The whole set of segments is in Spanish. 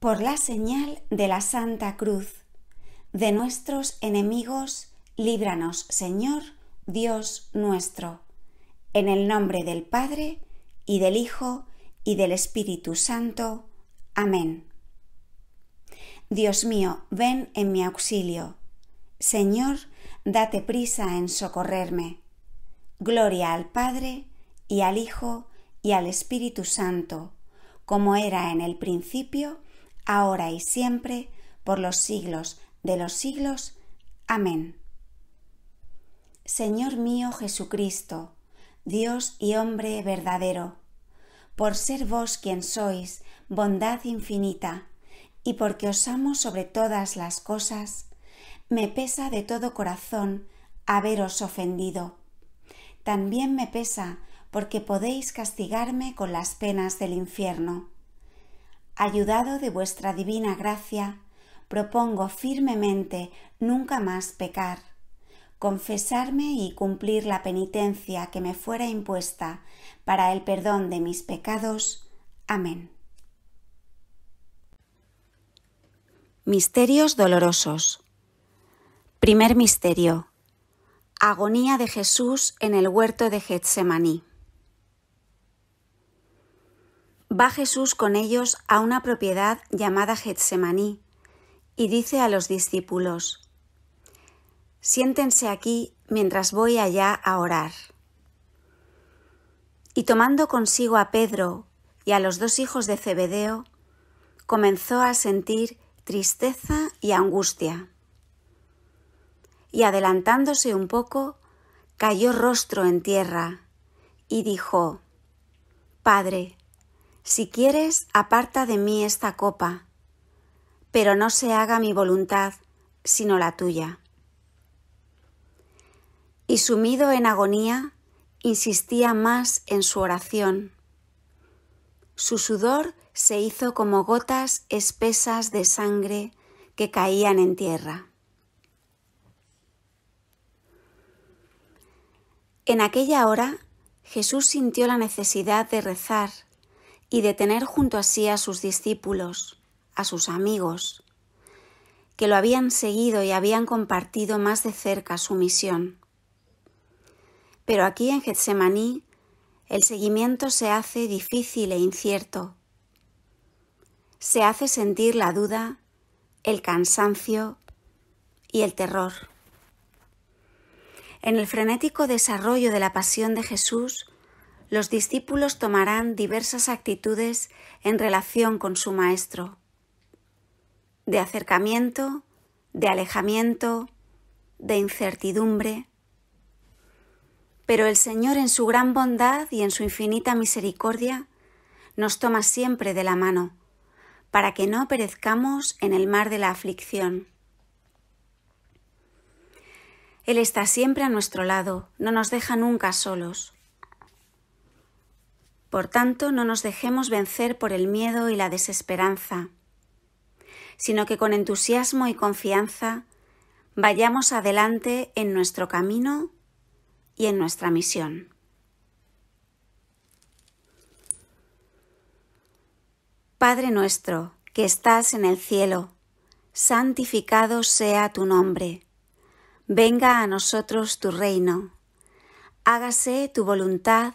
por la señal de la Santa Cruz. De nuestros enemigos, líbranos, Señor, Dios nuestro. En el nombre del Padre, y del Hijo, y del Espíritu Santo. Amén. Dios mío, ven en mi auxilio. Señor, date prisa en socorrerme. Gloria al Padre, y al Hijo, y al Espíritu Santo, como era en el principio, ahora y siempre, por los siglos de los siglos. Amén. Señor mío Jesucristo, Dios y hombre verdadero, por ser vos quien sois, bondad infinita, y porque os amo sobre todas las cosas, me pesa de todo corazón haberos ofendido. También me pesa porque podéis castigarme con las penas del infierno ayudado de vuestra divina gracia, propongo firmemente nunca más pecar, confesarme y cumplir la penitencia que me fuera impuesta para el perdón de mis pecados. Amén. Misterios dolorosos. Primer misterio. Agonía de Jesús en el huerto de Getsemaní. Va Jesús con ellos a una propiedad llamada Getsemaní y dice a los discípulos, Siéntense aquí mientras voy allá a orar. Y tomando consigo a Pedro y a los dos hijos de Zebedeo, comenzó a sentir tristeza y angustia. Y adelantándose un poco, cayó rostro en tierra y dijo, Padre, si quieres, aparta de mí esta copa, pero no se haga mi voluntad, sino la tuya. Y sumido en agonía, insistía más en su oración. Su sudor se hizo como gotas espesas de sangre que caían en tierra. En aquella hora Jesús sintió la necesidad de rezar y de tener junto a sí a sus discípulos, a sus amigos, que lo habían seguido y habían compartido más de cerca su misión. Pero aquí en Getsemaní el seguimiento se hace difícil e incierto. Se hace sentir la duda, el cansancio y el terror. En el frenético desarrollo de la pasión de Jesús, los discípulos tomarán diversas actitudes en relación con su Maestro, de acercamiento, de alejamiento, de incertidumbre. Pero el Señor en su gran bondad y en su infinita misericordia nos toma siempre de la mano, para que no perezcamos en el mar de la aflicción. Él está siempre a nuestro lado, no nos deja nunca solos. Por tanto, no nos dejemos vencer por el miedo y la desesperanza, sino que con entusiasmo y confianza vayamos adelante en nuestro camino y en nuestra misión. Padre nuestro, que estás en el cielo, santificado sea tu nombre. Venga a nosotros tu reino. Hágase tu voluntad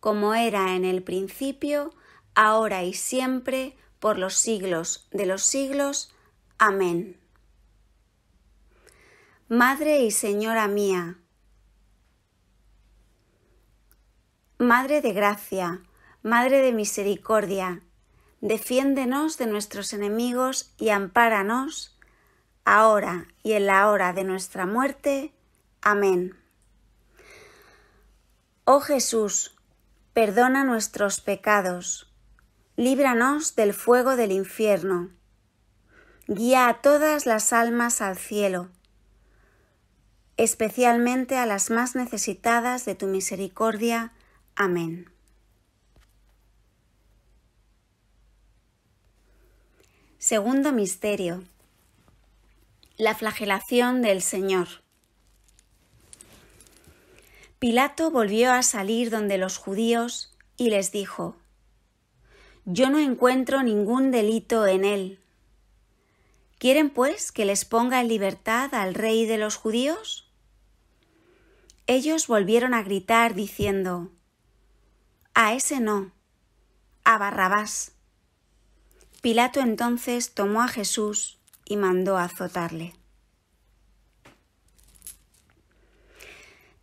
como era en el principio, ahora y siempre, por los siglos de los siglos. Amén. Madre y Señora mía, Madre de gracia, Madre de misericordia, defiéndenos de nuestros enemigos y ampáranos, ahora y en la hora de nuestra muerte. Amén. Oh Jesús, perdona nuestros pecados, líbranos del fuego del infierno, guía a todas las almas al cielo, especialmente a las más necesitadas de tu misericordia. Amén. Segundo Misterio. La flagelación del Señor. Pilato volvió a salir donde los judíos y les dijo, Yo no encuentro ningún delito en él. ¿Quieren, pues, que les ponga en libertad al rey de los judíos? Ellos volvieron a gritar diciendo, A ese no, a Barrabás. Pilato entonces tomó a Jesús y mandó azotarle.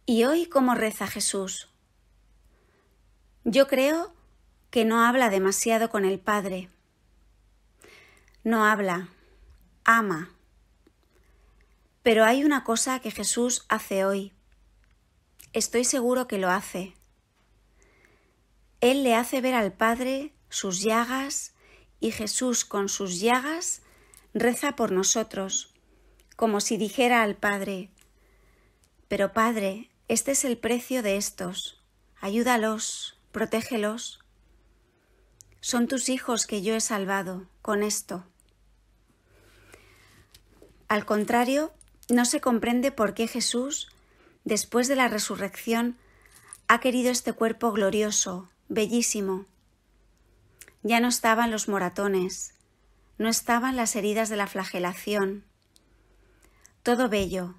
¿Y hoy cómo reza Jesús? Yo creo que no habla demasiado con el Padre. No habla, ama. Pero hay una cosa que Jesús hace hoy. Estoy seguro que lo hace. Él le hace ver al Padre sus llagas y Jesús con sus llagas reza por nosotros, como si dijera al Padre, pero Padre, este es el precio de estos. Ayúdalos, protégelos. Son tus hijos que yo he salvado con esto. Al contrario, no se comprende por qué Jesús, después de la resurrección, ha querido este cuerpo glorioso, bellísimo. Ya no estaban los moratones, no estaban las heridas de la flagelación. Todo bello,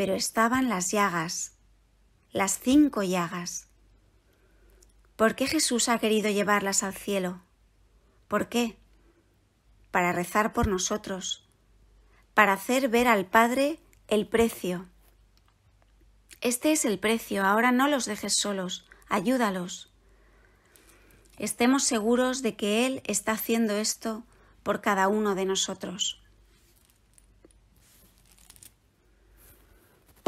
pero estaban las llagas, las cinco llagas. ¿Por qué Jesús ha querido llevarlas al cielo? ¿Por qué? Para rezar por nosotros, para hacer ver al Padre el precio. Este es el precio, ahora no los dejes solos, ayúdalos. Estemos seguros de que Él está haciendo esto por cada uno de nosotros.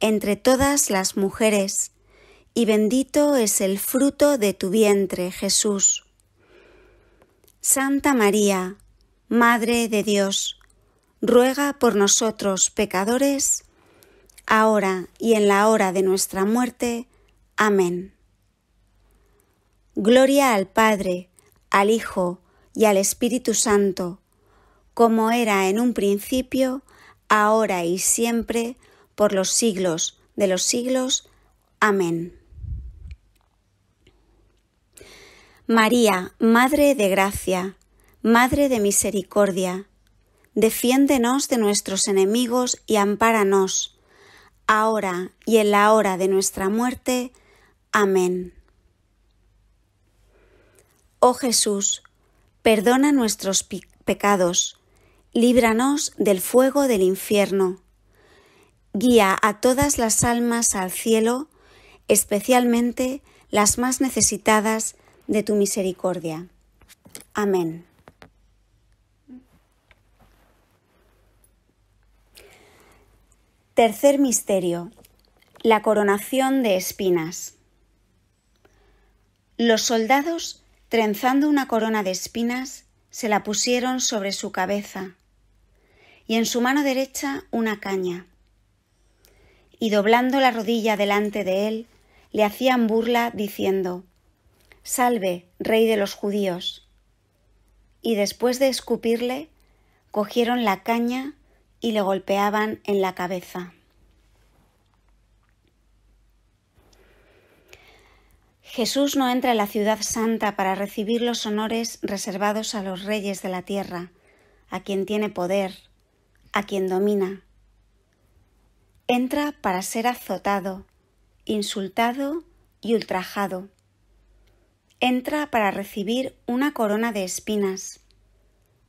entre todas las mujeres, y bendito es el fruto de tu vientre, Jesús. Santa María, Madre de Dios, ruega por nosotros pecadores, ahora y en la hora de nuestra muerte. Amén. Gloria al Padre, al Hijo y al Espíritu Santo, como era en un principio, ahora y siempre, por los siglos de los siglos. Amén. María, Madre de Gracia, Madre de Misericordia, defiéndenos de nuestros enemigos y ampáranos, ahora y en la hora de nuestra muerte. Amén. Oh Jesús, perdona nuestros pecados, líbranos del fuego del infierno guía a todas las almas al cielo, especialmente las más necesitadas de tu misericordia. Amén. Tercer misterio. La coronación de espinas. Los soldados, trenzando una corona de espinas, se la pusieron sobre su cabeza y en su mano derecha una caña y doblando la rodilla delante de él, le hacían burla diciendo Salve, rey de los judíos. Y después de escupirle, cogieron la caña y le golpeaban en la cabeza. Jesús no entra en la ciudad santa para recibir los honores reservados a los reyes de la tierra, a quien tiene poder, a quien domina, entra para ser azotado, insultado y ultrajado. Entra para recibir una corona de espinas,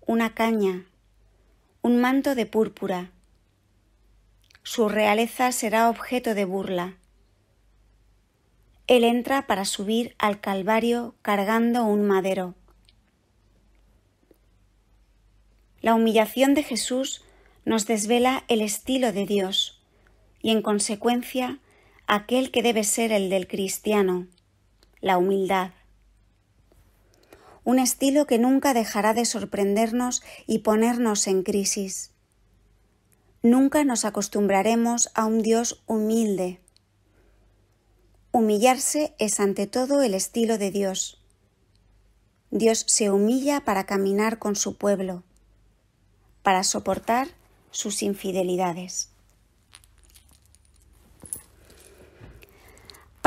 una caña, un manto de púrpura. Su realeza será objeto de burla. Él entra para subir al Calvario cargando un madero. La humillación de Jesús nos desvela el estilo de Dios y en consecuencia aquel que debe ser el del cristiano, la humildad. Un estilo que nunca dejará de sorprendernos y ponernos en crisis. Nunca nos acostumbraremos a un Dios humilde. Humillarse es ante todo el estilo de Dios. Dios se humilla para caminar con su pueblo, para soportar sus infidelidades.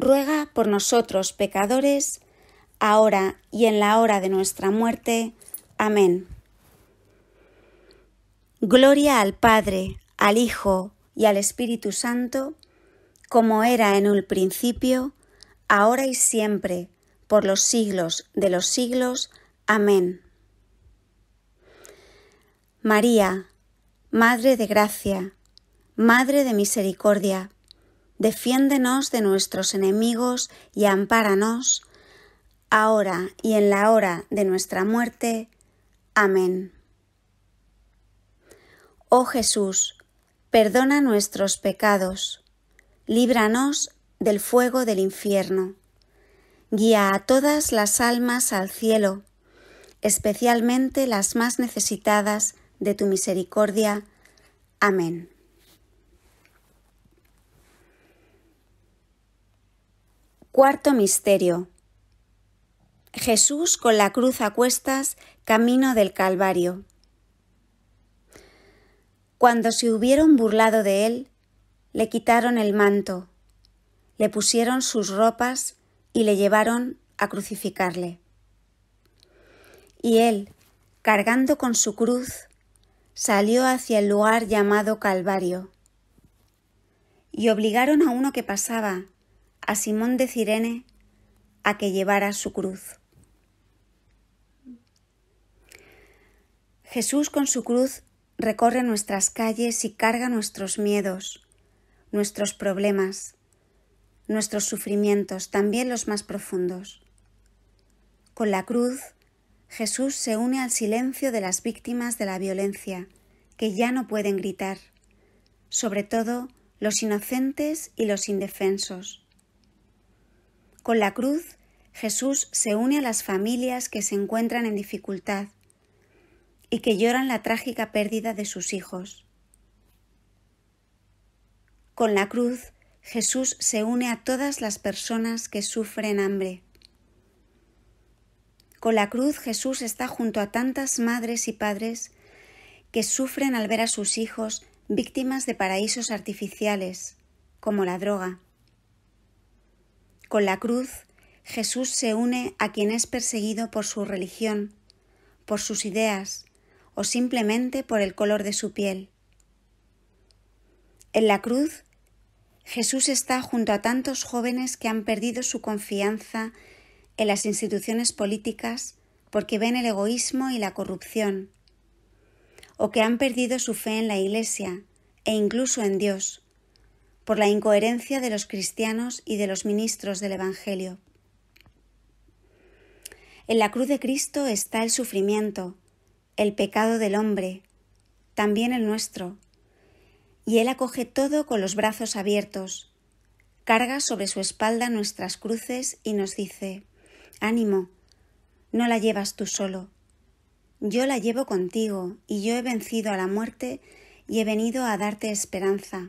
ruega por nosotros pecadores, ahora y en la hora de nuestra muerte. Amén. Gloria al Padre, al Hijo y al Espíritu Santo, como era en un principio, ahora y siempre, por los siglos de los siglos. Amén. María, Madre de Gracia, Madre de Misericordia, defiéndenos de nuestros enemigos y ampáranos, ahora y en la hora de nuestra muerte. Amén. Oh Jesús, perdona nuestros pecados, líbranos del fuego del infierno, guía a todas las almas al cielo, especialmente las más necesitadas de tu misericordia. Amén. Cuarto Misterio. Jesús con la cruz a cuestas, camino del Calvario. Cuando se hubieron burlado de él, le quitaron el manto, le pusieron sus ropas y le llevaron a crucificarle. Y él, cargando con su cruz, salió hacia el lugar llamado Calvario. Y obligaron a uno que pasaba, a Simón de Cirene a que llevara su cruz. Jesús con su cruz recorre nuestras calles y carga nuestros miedos, nuestros problemas, nuestros sufrimientos, también los más profundos. Con la cruz, Jesús se une al silencio de las víctimas de la violencia, que ya no pueden gritar, sobre todo los inocentes y los indefensos, con la cruz, Jesús se une a las familias que se encuentran en dificultad y que lloran la trágica pérdida de sus hijos. Con la cruz, Jesús se une a todas las personas que sufren hambre. Con la cruz Jesús está junto a tantas madres y padres que sufren al ver a sus hijos víctimas de paraísos artificiales, como la droga, con la cruz, Jesús se une a quien es perseguido por su religión, por sus ideas o simplemente por el color de su piel. En la cruz, Jesús está junto a tantos jóvenes que han perdido su confianza en las instituciones políticas porque ven el egoísmo y la corrupción, o que han perdido su fe en la Iglesia e incluso en Dios por la incoherencia de los cristianos y de los ministros del Evangelio. En la cruz de Cristo está el sufrimiento, el pecado del hombre, también el nuestro, y Él acoge todo con los brazos abiertos, carga sobre su espalda nuestras cruces y nos dice, ánimo, no la llevas tú solo, yo la llevo contigo, y yo he vencido a la muerte y he venido a darte esperanza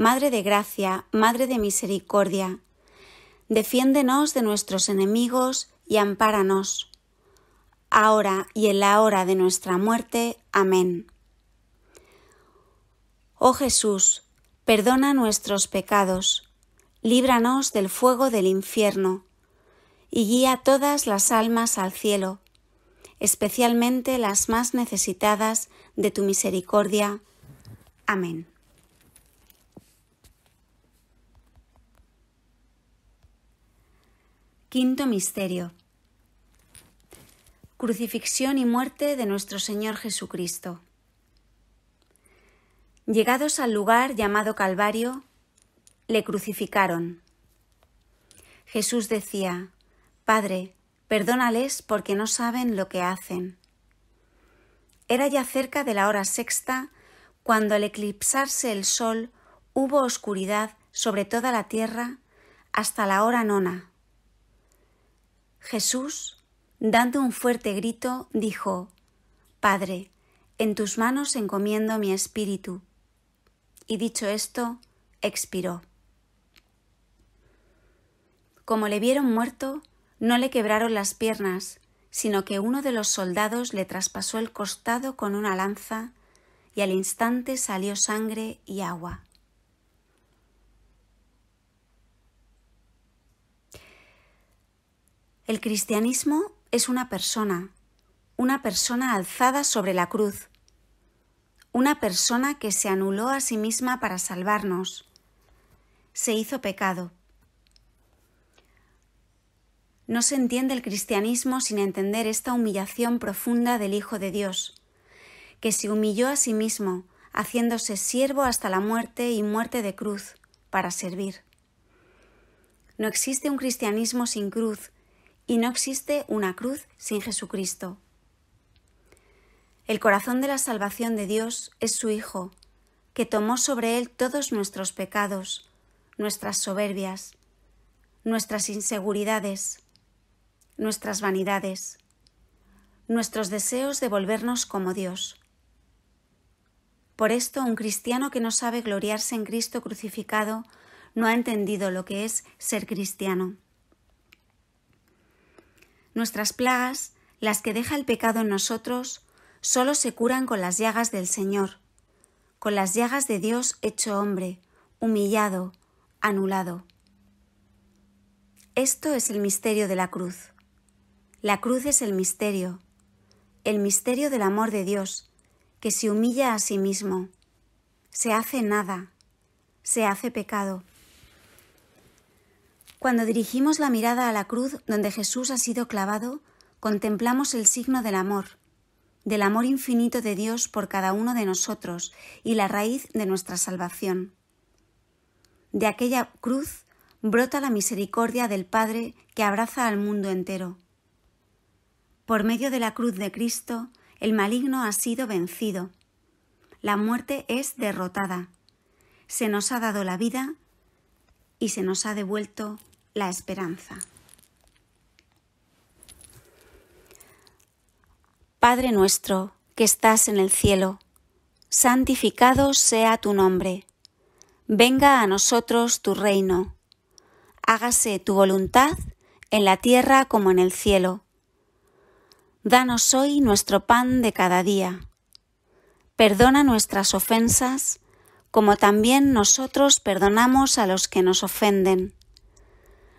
Madre de gracia, Madre de misericordia, defiéndenos de nuestros enemigos y ampáranos, ahora y en la hora de nuestra muerte. Amén. Oh Jesús, perdona nuestros pecados, líbranos del fuego del infierno, y guía todas las almas al cielo, especialmente las más necesitadas de tu misericordia. Amén. Quinto Misterio. Crucifixión y muerte de nuestro Señor Jesucristo. Llegados al lugar llamado Calvario, le crucificaron. Jesús decía, Padre, perdónales porque no saben lo que hacen. Era ya cerca de la hora sexta cuando al eclipsarse el sol hubo oscuridad sobre toda la tierra hasta la hora nona Jesús, dando un fuerte grito, dijo, Padre, en tus manos encomiendo mi espíritu. Y dicho esto, expiró. Como le vieron muerto, no le quebraron las piernas, sino que uno de los soldados le traspasó el costado con una lanza, y al instante salió sangre y agua. El cristianismo es una persona, una persona alzada sobre la cruz, una persona que se anuló a sí misma para salvarnos, se hizo pecado. No se entiende el cristianismo sin entender esta humillación profunda del Hijo de Dios, que se humilló a sí mismo, haciéndose siervo hasta la muerte y muerte de cruz, para servir. No existe un cristianismo sin cruz, y no existe una cruz sin Jesucristo. El corazón de la salvación de Dios es su Hijo, que tomó sobre él todos nuestros pecados, nuestras soberbias, nuestras inseguridades, nuestras vanidades, nuestros deseos de volvernos como Dios. Por esto un cristiano que no sabe gloriarse en Cristo crucificado no ha entendido lo que es ser cristiano. Nuestras plagas, las que deja el pecado en nosotros, solo se curan con las llagas del Señor, con las llagas de Dios hecho hombre, humillado, anulado. Esto es el misterio de la cruz. La cruz es el misterio, el misterio del amor de Dios, que se humilla a sí mismo, se hace nada, se hace pecado. Cuando dirigimos la mirada a la cruz donde Jesús ha sido clavado, contemplamos el signo del amor, del amor infinito de Dios por cada uno de nosotros y la raíz de nuestra salvación. De aquella cruz brota la misericordia del Padre que abraza al mundo entero. Por medio de la cruz de Cristo, el maligno ha sido vencido. La muerte es derrotada. Se nos ha dado la vida y se nos ha devuelto la esperanza. Padre nuestro, que estás en el cielo, santificado sea tu nombre. Venga a nosotros tu reino. Hágase tu voluntad en la tierra como en el cielo. Danos hoy nuestro pan de cada día. Perdona nuestras ofensas, como también nosotros perdonamos a los que nos ofenden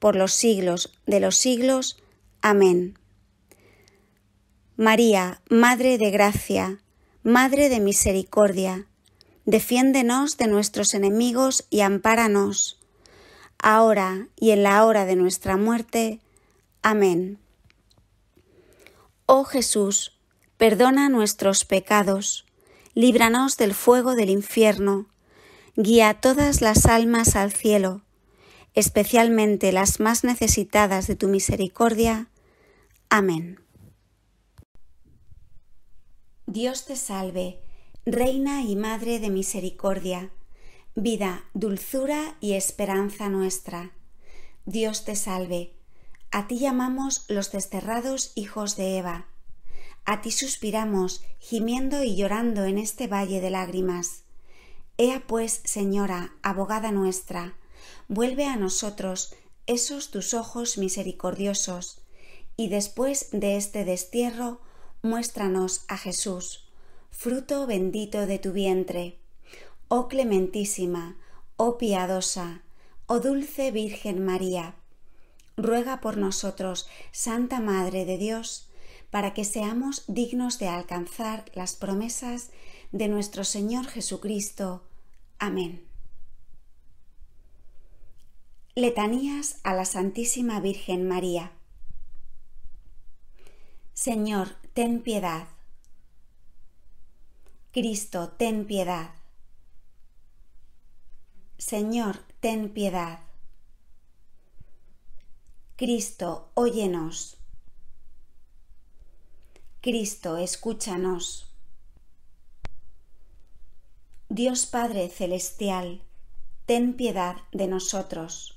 por los siglos de los siglos. Amén. María, Madre de Gracia, Madre de Misericordia, defiéndenos de nuestros enemigos y ampáranos, ahora y en la hora de nuestra muerte. Amén. Oh Jesús, perdona nuestros pecados, líbranos del fuego del infierno, guía todas las almas al cielo especialmente las más necesitadas de tu misericordia. Amén. Dios te salve, Reina y Madre de Misericordia, vida, dulzura y esperanza nuestra. Dios te salve, a ti llamamos los desterrados hijos de Eva. A ti suspiramos, gimiendo y llorando en este valle de lágrimas. Ea pues, Señora, abogada nuestra, vuelve a nosotros esos tus ojos misericordiosos, y después de este destierro, muéstranos a Jesús, fruto bendito de tu vientre. Oh clementísima, oh piadosa, oh dulce Virgen María, ruega por nosotros, Santa Madre de Dios, para que seamos dignos de alcanzar las promesas de nuestro Señor Jesucristo. Amén. Letanías a la Santísima Virgen María. Señor, ten piedad. Cristo, ten piedad. Señor, ten piedad. Cristo, óyenos. Cristo, escúchanos. Dios Padre Celestial, ten piedad de nosotros.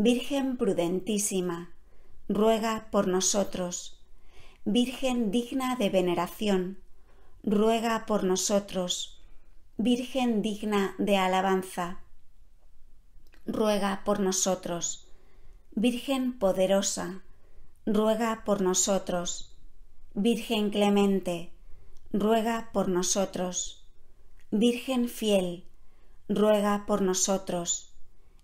Virgen prudentísima, ruega por nosotros. Virgen digna de veneración, ruega por nosotros. Virgen digna de alabanza, ruega por nosotros. Virgen poderosa, ruega por nosotros. Virgen clemente, ruega por nosotros. Virgen fiel, ruega por nosotros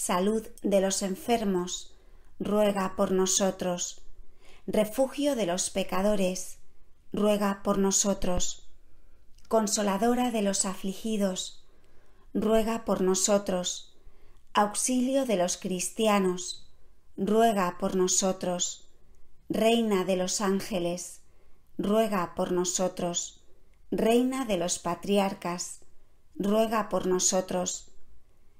salud de los enfermos, ruega por nosotros. Refugio de los pecadores, ruega por nosotros. Consoladora de los afligidos, ruega por nosotros. Auxilio de los cristianos, ruega por nosotros. Reina de los ángeles, ruega por nosotros. Reina de los patriarcas, ruega por nosotros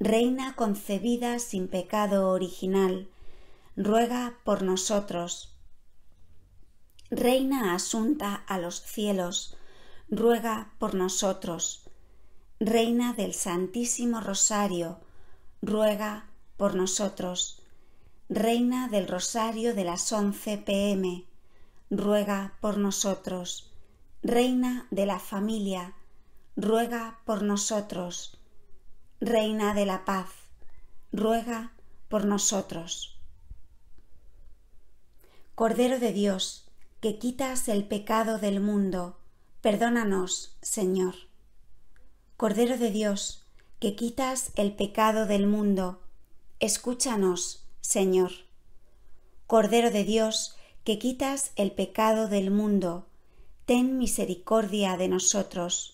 Reina concebida sin pecado original, ruega por nosotros. Reina asunta a los cielos, ruega por nosotros. Reina del Santísimo Rosario, ruega por nosotros. Reina del Rosario de las once pm, ruega por nosotros. Reina de la familia, ruega por nosotros. Reina de la Paz, ruega por nosotros. Cordero de Dios, que quitas el pecado del mundo, perdónanos, Señor. Cordero de Dios, que quitas el pecado del mundo, escúchanos, Señor. Cordero de Dios, que quitas el pecado del mundo, ten misericordia de nosotros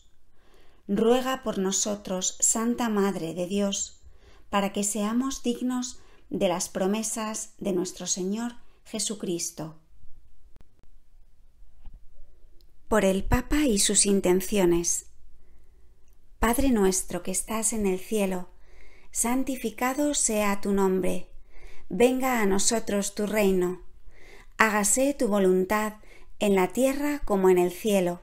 ruega por nosotros, Santa Madre de Dios, para que seamos dignos de las promesas de nuestro Señor Jesucristo. Por el Papa y sus intenciones. Padre nuestro que estás en el cielo, santificado sea tu nombre, venga a nosotros tu reino, hágase tu voluntad en la tierra como en el cielo.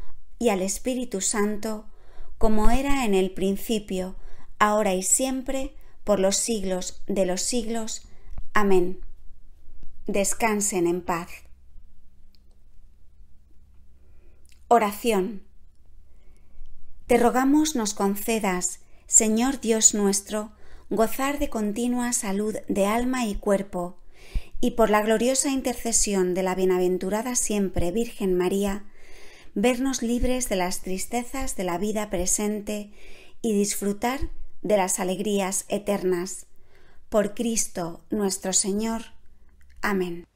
y al Espíritu Santo, como era en el principio, ahora y siempre, por los siglos de los siglos. Amén. Descansen en paz. Oración. Te rogamos nos concedas, Señor Dios nuestro, gozar de continua salud de alma y cuerpo, y por la gloriosa intercesión de la bienaventurada siempre Virgen María, vernos libres de las tristezas de la vida presente y disfrutar de las alegrías eternas. Por Cristo nuestro Señor. Amén.